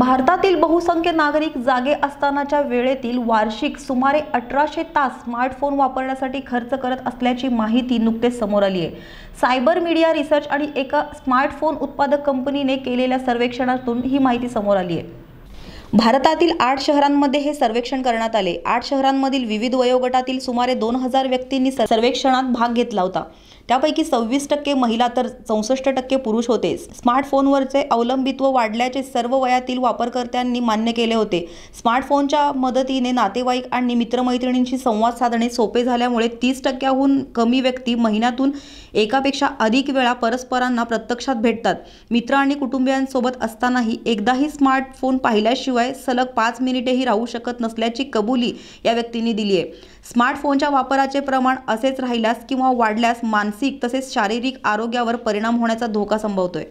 भारतातील बहुसंख्य नागरिक जागे असतानाच्या वेळेतील वार्षिक सुमारे अठराशे तास स्मार्टफोन वापरण्यासाठी खर्च करत असल्याची माहिती नुकतेच समोर आली आहे सायबर मीडिया रिसर्च आणि एका स्मार्टफोन उत्पादक कंपनीने केलेल्या सर्वेक्षणातून ही माहिती समोर आली आहे भारतातील आठ शहरांमध्ये हे सर्वेक्षण करण्यात आले आठ शहरांमधील विविध वयोगटातील सुमारे दोन हजार व्यक्तींनी सर्वेक्षणात भाग घेतला होता त्यापैकी सव्वीस टक्के महिला तर चौसष्ट टक्के पुरुष होते स्मार्टफोनवरचे अवलंबित्व वाढल्याचे सर्व वयातील वापरकर्त्यांनी मान्य केले होते स्मार्टफोनच्या मदतीने नातेवाईक आणि मित्रमैत्रिणींशी संवाद साधणे सोपे झाल्यामुळे तीस टक्क्याहून कमी व्यक्ती महिन्यातून एकापेक्षा अधिक वेळा परस्परांना प्रत्यक्षात भेटतात मित्र आणि कुटुंबियांसोबत असतानाही एकदाही स्मार्टफोन पाहिल्याशिवाय सलग पाच मिनिटेही राहू शकत नसल्याची कबुली या व्यक्तींनी दिली आहे स्मार्टफोनच्या वापराचे प्रमाण असेच राहिल्यास किंवा वाढल्यास मानसिक तसेच शारीरिक आरोग्यावर परिणाम होण्याचा धोका संभवतोय